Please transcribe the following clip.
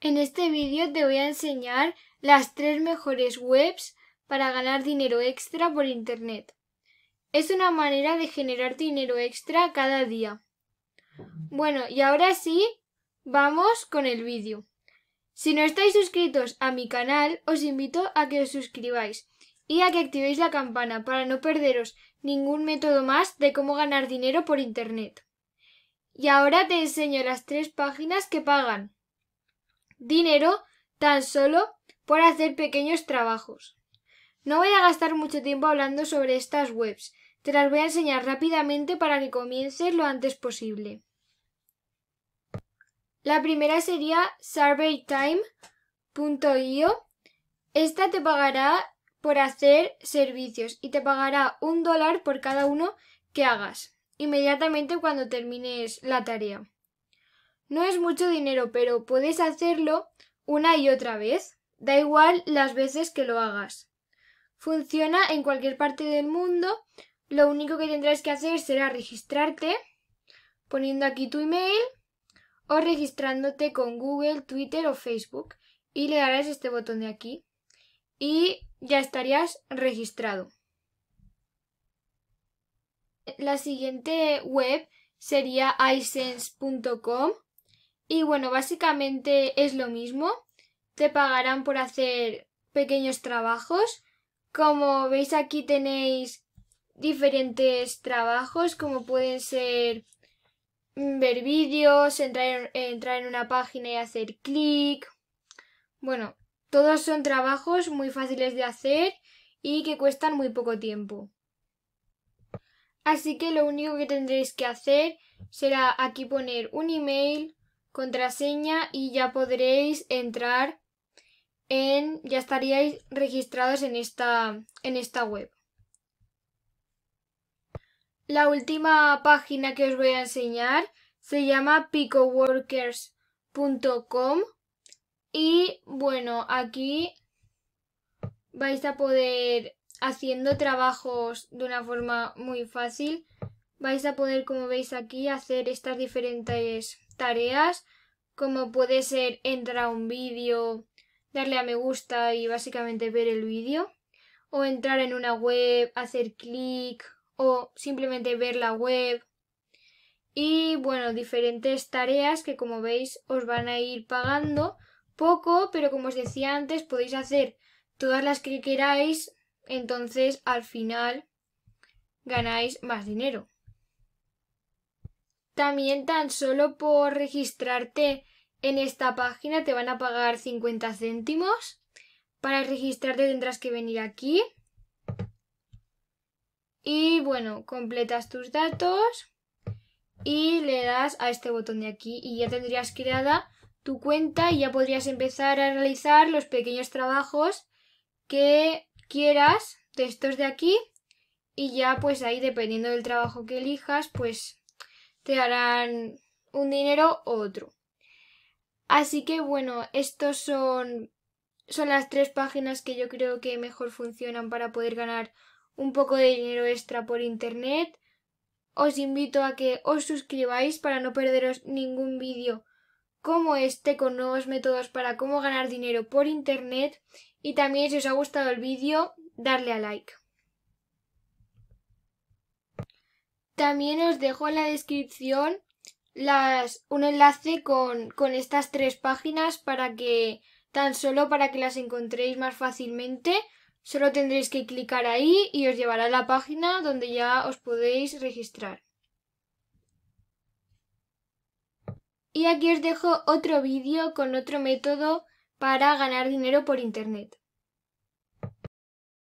En este vídeo te voy a enseñar las tres mejores webs para ganar dinero extra por Internet. Es una manera de generar dinero extra cada día. Bueno, y ahora sí, vamos con el vídeo. Si no estáis suscritos a mi canal, os invito a que os suscribáis y a que activéis la campana para no perderos ningún método más de cómo ganar dinero por Internet. Y ahora te enseño las tres páginas que pagan dinero tan solo por hacer pequeños trabajos. No voy a gastar mucho tiempo hablando sobre estas webs, te las voy a enseñar rápidamente para que comiences lo antes posible. La primera sería surveytime.io. Esta te pagará por hacer servicios y te pagará un dólar por cada uno que hagas, inmediatamente cuando termines la tarea. No es mucho dinero, pero puedes hacerlo una y otra vez. Da igual las veces que lo hagas. Funciona en cualquier parte del mundo. Lo único que tendrás que hacer será registrarte poniendo aquí tu email o registrándote con Google, Twitter o Facebook y le darás este botón de aquí y ya estarías registrado. La siguiente web sería isense.com y bueno, básicamente es lo mismo. Te pagarán por hacer pequeños trabajos. Como veis aquí tenéis diferentes trabajos como pueden ser mm, ver vídeos, entrar, en una página y hacer clic. Bueno, todos son trabajos muy fáciles de hacer y que cuestan muy poco tiempo. Así que lo único que tendréis que hacer será aquí poner un email contraseña y ya podréis entrar en, ya estaríais registrados en esta, en esta web. La última página que os voy a enseñar se llama picoworkers.com y bueno, aquí vais a poder, haciendo trabajos de una forma muy fácil, vais a poder, como veis aquí, hacer estas diferentes tareas como puede ser entrar a un vídeo, darle a me gusta y básicamente ver el vídeo, o entrar en una web, hacer clic, o simplemente ver la web. Y bueno, diferentes tareas que como veis os van a ir pagando poco, pero como os decía antes, podéis hacer todas las que queráis, entonces al final ganáis más dinero. También tan solo por registrarte en esta página te van a pagar 50 céntimos. Para registrarte tendrás que venir aquí. Y bueno, completas tus datos y le das a este botón de aquí y ya tendrías creada tu cuenta y ya podrías empezar a realizar los pequeños trabajos que quieras de estos de aquí y ya pues ahí dependiendo del trabajo que elijas pues te darán un dinero u otro. Así que bueno, estos son son las tres páginas que yo creo que mejor funcionan para poder ganar un poco de dinero extra por internet. Os invito a que os suscribáis para no perderos ningún vídeo como este con nuevos métodos para cómo ganar dinero por internet y también si os ha gustado el vídeo darle a like. También os dejo en la descripción las, un enlace con, con estas tres páginas para que tan solo para que las encontréis más fácilmente. Solo tendréis que clicar ahí y os llevará a la página donde ya os podéis registrar. Y aquí os dejo otro vídeo con otro método para ganar dinero por Internet.